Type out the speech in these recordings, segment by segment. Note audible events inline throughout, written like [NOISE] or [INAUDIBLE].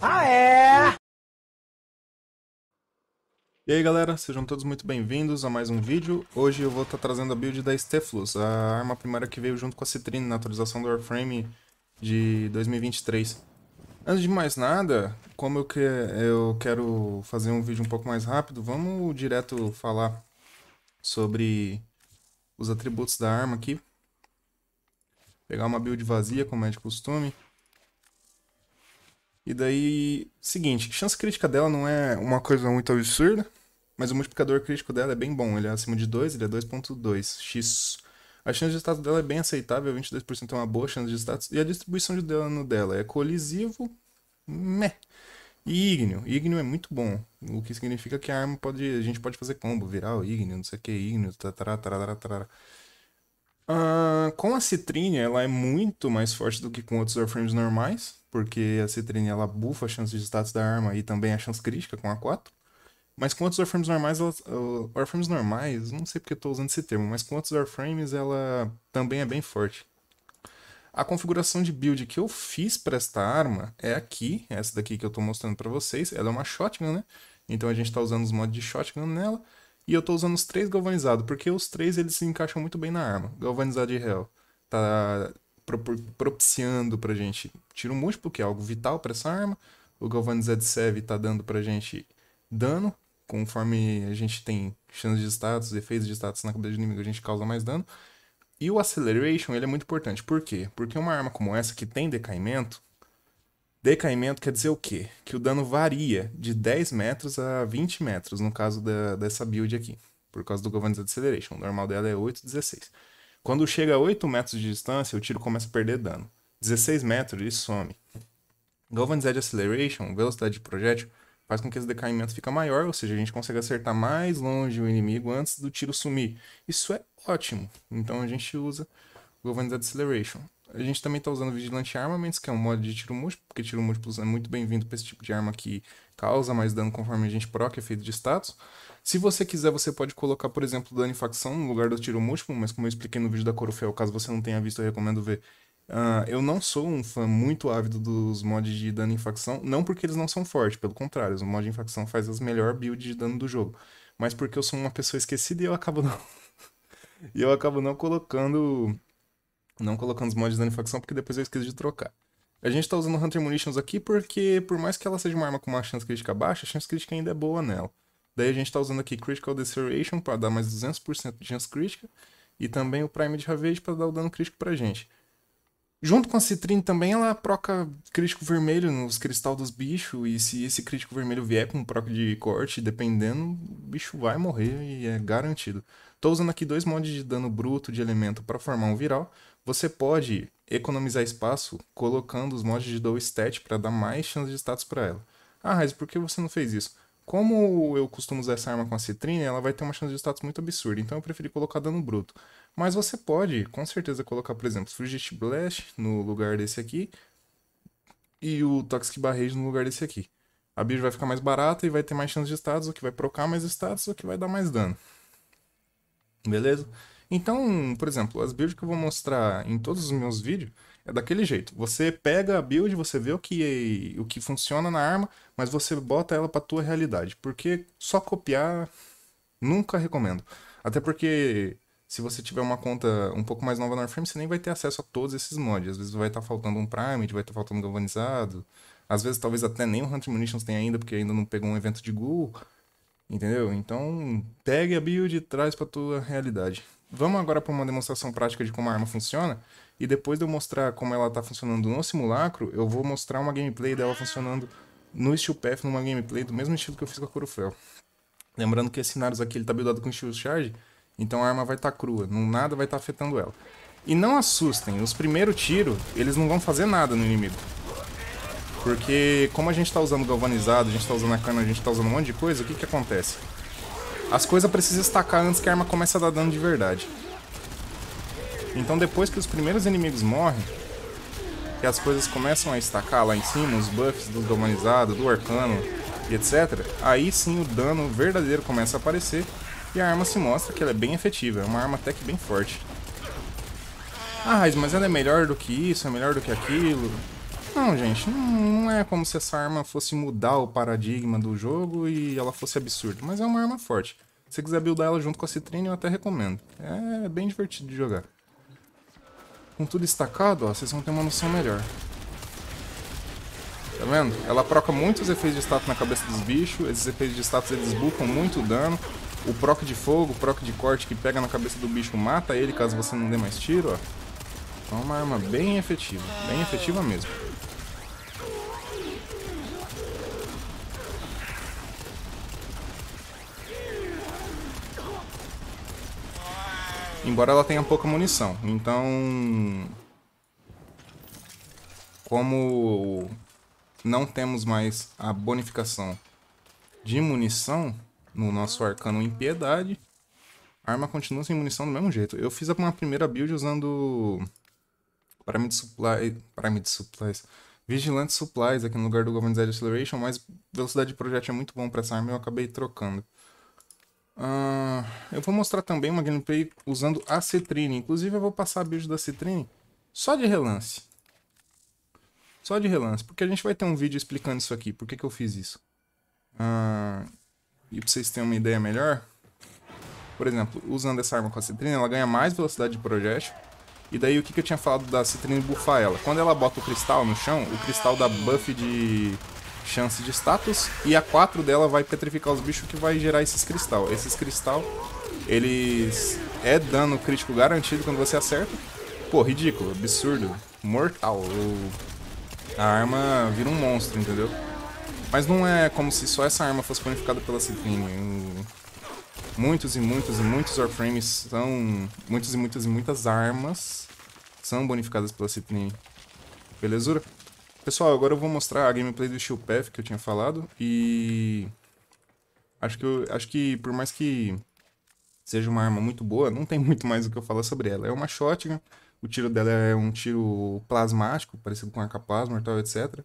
Ah, é! E aí galera, sejam todos muito bem-vindos a mais um vídeo. Hoje eu vou estar tá trazendo a build da Steflus, a arma primária que veio junto com a Citrine na atualização do Warframe de 2023. Antes de mais nada, como eu, que, eu quero fazer um vídeo um pouco mais rápido, vamos direto falar sobre os atributos da arma aqui. Pegar uma build vazia, como é de costume. E daí, seguinte, chance crítica dela não é uma coisa muito absurda, mas o multiplicador crítico dela é bem bom. Ele é acima de 2, ele é 2.2, x. A chance de status dela é bem aceitável, 22% é uma boa chance de status. E a distribuição de dano dela é colisivo, meh. E ígneo. Ígneo é muito bom. O que significa que a arma pode. A gente pode fazer combo, viral, ígneo, não sei o que, ígneo, tarará, tá, tarará, tarará. Ah, com a citrine, ela é muito mais forte do que com outros warframes normais porque a Citrine ela bufa a chance de status da arma e também a chance crítica com a 4. Mas com outros warframes normais, elas, uh, warframes normais, não sei porque eu tô usando esse termo, mas com outros warframes ela também é bem forte. A configuração de build que eu fiz para esta arma é aqui, essa daqui que eu estou mostrando para vocês. Ela é uma shotgun, né? Então a gente está usando os mods de shotgun nela. E eu estou usando os três galvanizados, porque os três eles se encaixam muito bem na arma. Galvanizado de réu tá propiciando pra gente tiro múltiplo, que é algo vital para essa arma. O Galvan Zedsev tá dando pra gente dano. Conforme a gente tem chances de status, efeitos de status na cabeça do inimigo, a gente causa mais dano. E o Acceleration, ele é muito importante. Por quê? Porque uma arma como essa, que tem decaimento... Decaimento quer dizer o quê? Que o dano varia de 10 metros a 20 metros, no caso da, dessa build aqui. Por causa do Governance Acceleration. O normal dela é 8, 16. Quando chega a 8 metros de distância, o tiro começa a perder dano. 16 metros, ele some. Galvan's Edge Acceleration, velocidade de projétil, faz com que esse decaimento fica maior, ou seja, a gente consegue acertar mais longe o inimigo antes do tiro sumir. Isso é ótimo. Então a gente usa Galvan's Edge Acceleration. A gente também está usando Vigilante Armaments, que é um mod de tiro múltiplo, porque tiro múltiplo é muito bem-vindo para esse tipo de arma que causa mais dano conforme a gente proc, efeito de status. Se você quiser, você pode colocar, por exemplo, dano em facção no lugar do tiro múltiplo, mas como eu expliquei no vídeo da Corofel, caso você não tenha visto, eu recomendo ver. Uh, eu não sou um fã muito ávido dos mods de dano em facção, não porque eles não são fortes, pelo contrário, o mod em facção faz as melhores builds de dano do jogo, mas porque eu sou uma pessoa esquecida e eu acabo não... [LAUGHS] e eu acabo não colocando não colocando os mods de danificação, porque depois eu esqueço de trocar. A gente tá usando Hunter Munitions aqui porque, por mais que ela seja uma arma com uma chance crítica baixa, a chance crítica ainda é boa nela. Daí a gente tá usando aqui Critical Deceleration para dar mais 200% de chance crítica. E também o Prime de Ravage para dar o dano crítico pra gente. Junto com a Citrine também, ela proca crítico vermelho nos cristal dos bichos. E se esse crítico vermelho vier com um proc de corte, dependendo, o bicho vai morrer e é garantido. Tô usando aqui dois mods de dano bruto de elemento para formar um viral. Você pode economizar espaço colocando os mods de dual stat para dar mais chance de status para ela. Ah, mas por que você não fez isso? Como eu costumo usar essa arma com a citrine, ela vai ter uma chance de status muito absurda, então eu preferi colocar dano bruto. Mas você pode, com certeza, colocar, por exemplo, Frigid Blast no lugar desse aqui e o Toxic Barrage no lugar desse aqui. A build vai ficar mais barata e vai ter mais chance de status, o que vai procar mais status, o que vai dar mais dano. Beleza? Então, por exemplo, as builds que eu vou mostrar em todos os meus vídeos é daquele jeito. Você pega a build, você vê o que, o que funciona na arma, mas você bota ela para tua realidade. Porque só copiar nunca recomendo. Até porque se você tiver uma conta um pouco mais nova no Warframe, você nem vai ter acesso a todos esses mods. Às vezes vai estar tá faltando um Prime, vai estar tá faltando galvanizado. Às vezes talvez até nem o Hunter Munitions tem ainda, porque ainda não pegou um evento de ghoul. Entendeu? Então, pegue a build e traz pra tua realidade vamos agora para uma demonstração prática de como a arma funciona, e depois de eu mostrar como ela está funcionando no simulacro, eu vou mostrar uma gameplay dela funcionando no Steel Path, numa gameplay do mesmo estilo que eu fiz com a Corofel. Lembrando que esse Naros aqui ele tá buildado com Steel Charge, então a arma vai estar tá crua, não, nada vai estar tá afetando ela. E não assustem, os primeiros tiros, eles não vão fazer nada no inimigo. Porque como a gente está usando galvanizado, a gente está usando a cana, a gente está usando um monte de coisa, o que que acontece? As coisas precisam estacar antes que a arma comece a dar dano de verdade. Então depois que os primeiros inimigos morrem, que as coisas começam a estacar lá em cima, os buffs do demonizados, do arcano e etc, aí sim o dano verdadeiro começa a aparecer e a arma se mostra que ela é bem efetiva, é uma arma até que bem forte. Ah, mas ela é melhor do que isso, é melhor do que aquilo. Não, gente, não é como se essa arma fosse mudar o paradigma do jogo e ela fosse absurda, mas é uma arma forte. Se você quiser buildar ela junto com a Citrine, eu até recomendo. É bem divertido de jogar. Com tudo estacado, ó, vocês vão ter uma noção melhor. Tá vendo? Ela proca muitos efeitos de status na cabeça dos bichos, esses efeitos de status eles buscam muito dano. O proc de fogo, o proc de corte que pega na cabeça do bicho mata ele caso você não dê mais tiro, ó. Então é uma arma bem efetiva, bem efetiva mesmo. Embora ela tenha pouca munição. Então... Como não temos mais a bonificação de munição no nosso arcano impiedade, a arma continua sem munição do mesmo jeito. Eu fiz uma primeira build usando para mid supply, para supplies, vigilante supplies aqui no lugar do Government Edge Acceleration, mas velocidade de projeto é muito bom para essa arma e eu acabei trocando. Uh, eu vou mostrar também uma gameplay usando a Citrine. Inclusive eu vou passar a build da Citrine, só de relance. Só de relance, porque a gente vai ter um vídeo explicando isso aqui, por que, que eu fiz isso. Uh, e pra vocês terem uma ideia melhor, por exemplo, usando essa arma com a Citrine, ela ganha mais velocidade de projétil. E daí o que, que eu tinha falado da Citrine buffar ela? Quando ela bota o cristal no chão, o cristal dá buff de chance de status e a 4 dela vai petrificar os bichos que vai gerar esses cristal. Esses cristal, eles é dano crítico garantido quando você acerta. Pô, ridículo, absurdo, mortal. A arma vira um monstro, entendeu? Mas não é como se só essa arma fosse bonificada pela Citrine. Muitos e muitos e muitos Warframes são... Muitos e muitas e muitas armas são bonificadas pela Citrine. Belezura? Pessoal, agora eu vou mostrar a gameplay do Steel Path que eu tinha falado e... Acho que, eu, acho que por mais que seja uma arma muito boa, não tem [LAUGHS] muito mais o que eu falar sobre ela. É uma shotgun, o tiro dela é um tiro plasmático, parecido com arca-plasma e tal, etc. A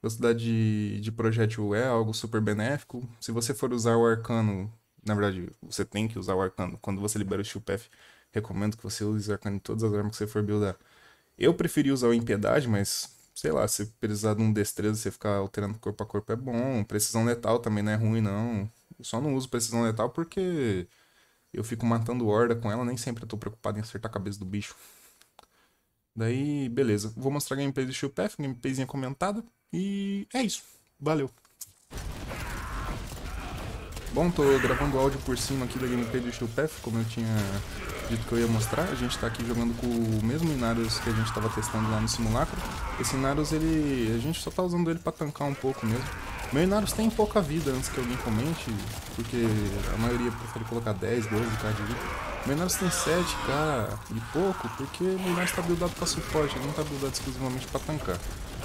velocidade de, de projétil é algo super benéfico. Se você for usar o arcano, na verdade, você tem que usar o arcano. Quando você libera o Steel Path, recomendo que você use o arcano em todas as armas que você for buildar. Eu preferi usar o Impiedade, mas sei lá, se precisar de um destreza, você ficar alterando corpo a corpo é bom. Precisão letal também não é ruim, não. Eu só não uso precisão letal porque eu fico matando horda com ela, nem sempre eu tô preocupado em acertar a cabeça do bicho. Daí, beleza. Vou mostrar a gameplay do Steel Path, gameplayzinha comentada. E é isso. Valeu. Bom, tô gravando o áudio por cima aqui da gameplay do Shilpath, como eu tinha dito que eu ia mostrar. A gente tá aqui jogando com o mesmo Inarus que a gente tava testando lá no simulacro. Esse Inarus, ele... a gente só tá usando ele pra tancar um pouco mesmo. Meu Inarus tem pouca vida, antes que alguém comente, porque a maioria prefere colocar 10, 12k de vida. Meu Inarus tem 7k e pouco, porque meu Inarus tá buildado pra suporte, ele não tá buildado exclusivamente pra tancar.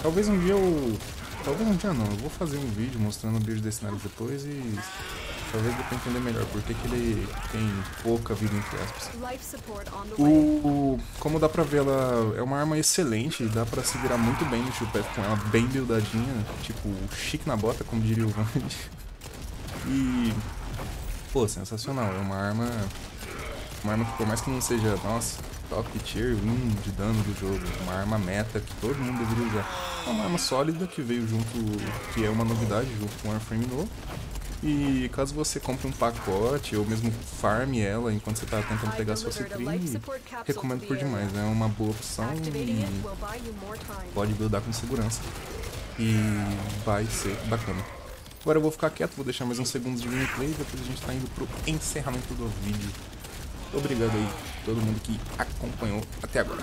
Talvez um dia eu Talvez não tinha não, eu vou fazer um vídeo mostrando o build desse nariz depois e talvez dê pra entender melhor porque que ele tem pouca vida entre aspas. O, o, como dá pra ver, ela é uma arma excelente, dá pra se virar muito bem no Chupet com ela bem buildadinha, tipo, chique na bota, como diria o Vand. E, pô, sensacional, é uma arma, uma arma que por mais que não seja, nossa, top tier 1 de dano do jogo, uma arma meta que todo mundo deveria usar. É uma arma sólida que veio junto, que é uma novidade junto com o Warframe novo. E caso você compre um pacote ou mesmo farme ela enquanto você está tentando pegar sua citrine, recomendo por demais, né? é uma boa opção e pode buildar com segurança. E vai ser bacana. Agora eu vou ficar quieto, vou deixar mais uns segundos de gameplay e depois a gente está indo pro encerramento do vídeo. Obrigado aí todo mundo que acompanhou até agora.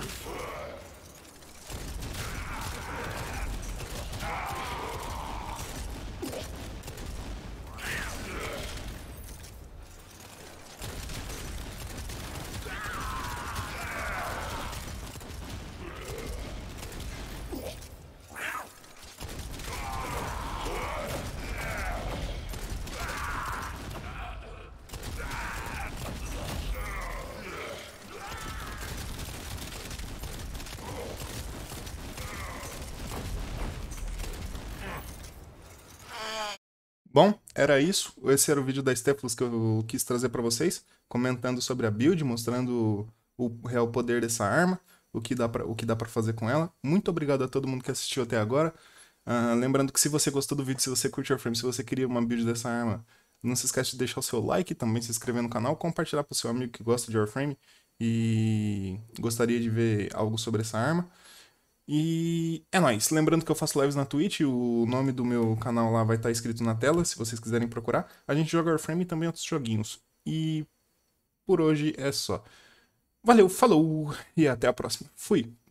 era isso. Esse era o vídeo da Steplos que eu quis trazer para vocês, comentando sobre a build, mostrando o real poder dessa arma, o que dá para fazer com ela. Muito obrigado a todo mundo que assistiu até agora. Uh, lembrando que se você gostou do vídeo, se você curtiu o frame, se você queria uma build dessa arma, não se esquece de deixar o seu like, também se inscrever no canal, compartilhar para o seu amigo que gosta de Warframe e gostaria de ver algo sobre essa arma. E é nóis. Lembrando que eu faço lives na Twitch, o nome do meu canal lá vai estar tá escrito na tela, se vocês quiserem procurar. A gente joga Warframe e também outros joguinhos. E por hoje é só. Valeu, falou e até a próxima. Fui!